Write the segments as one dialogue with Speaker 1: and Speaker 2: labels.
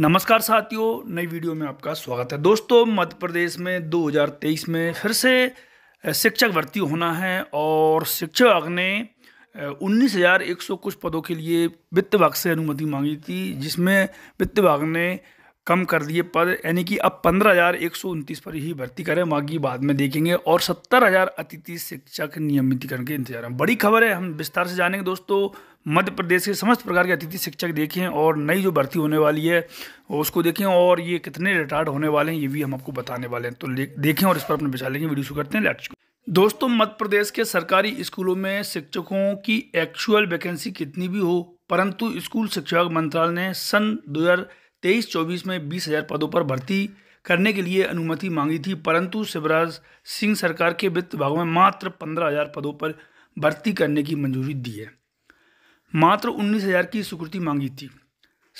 Speaker 1: नमस्कार साथियों नई वीडियो में आपका स्वागत है दोस्तों मध्य प्रदेश में 2023 में फिर से शिक्षक भर्ती होना है और शिक्षा विभाग ने उन्नीस हज़ार एक सौ कुछ पदों के लिए वित्त विभाग से अनुमति मांगी थी जिसमें वित्त विभाग ने कम कर दिए पद यानी कि अब पंद्रह हज़ार एक सौ उनतीस पर ही भर्ती करें बाकी बाद में देखेंगे और सत्तर हज़ार अतिथि शिक्षक नियमितीकरण के इंतजार में बड़ी खबर है हम विस्तार से जानेंगे दोस्तों मध्य प्रदेश के समस्त प्रकार के अतिथि शिक्षक देखें और नई जो भर्ती होने वाली है उसको देखें और ये कितने रिटायर्ड होने वाले हैं ये भी हम आपको बताने वाले हैं तो देखें और इस पर अपने विचार लेंगे वीडियो शुरू करते हैं लेट्स दोस्तों मध्य प्रदेश के सरकारी स्कूलों में शिक्षकों की एक्चुअल वैकेंसी कितनी भी हो परंतु स्कूल शिक्षा मंत्रालय ने सन दो तेईस चौबीस में बीस हजार पदों पर भर्ती करने के लिए अनुमति मांगी थी परंतु शिवराज सिंह सरकार के वित्त विभाग में मात्र पंद्रह हजार पदों पर भर्ती करने की मंजूरी दी है मात्र उन्नीस हजार की स्वीकृति मांगी थी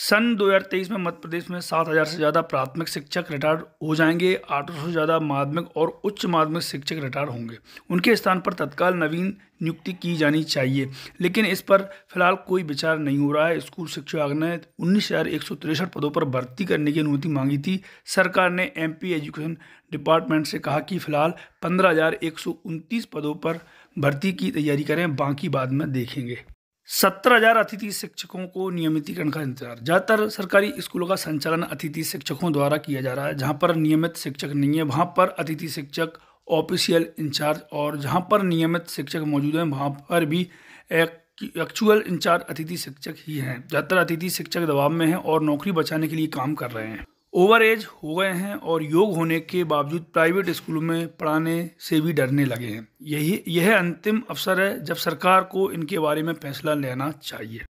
Speaker 1: सन 2023 में मध्य प्रदेश में 7000 से ज़्यादा प्राथमिक शिक्षक रिटायर हो जाएंगे 800 से ज़्यादा माध्यमिक और उच्च माध्यमिक शिक्षक रिटायर होंगे उनके स्थान पर तत्काल नवीन नियुक्ति की जानी चाहिए लेकिन इस पर फिलहाल कोई विचार नहीं हो रहा है स्कूल शिक्षा आयोग ने उन्नीस हज़ार एक सौ तिरसठ पदों पर भर्ती करने की अनुमति मांगी थी सरकार ने पी एजुकेशन डिपार्टमेंट से कहा कि फिलहाल पंद्रह हज़ार एक सौ उनतीस पदों पर भर्ती की तैयारी करें बाकी बाद में देखेंगे सत्तर हजार अतिथि शिक्षकों को नियमितीकरण का इंतजार ज़्यादातर सरकारी स्कूलों का संचालन अतिथि शिक्षकों द्वारा किया जा रहा है जहाँ पर नियमित शिक्षक नहीं है वहाँ पर अतिथि शिक्षक ऑफिशियल इंचार्ज और जहाँ पर नियमित शिक्षक मौजूद हैं वहाँ पर भी एक्चुअल इंचार्ज अतिथि शिक्षक ही हैं ज़्यादातर अतिथि शिक्षक दबाव में हैं और नौकरी बचाने के लिए काम कर रहे हैं ओवर एज हो गए हैं और योग होने के बावजूद प्राइवेट स्कूलों में पढ़ाने से भी डरने लगे हैं यही यह अंतिम अवसर है जब सरकार को इनके बारे में फैसला लेना चाहिए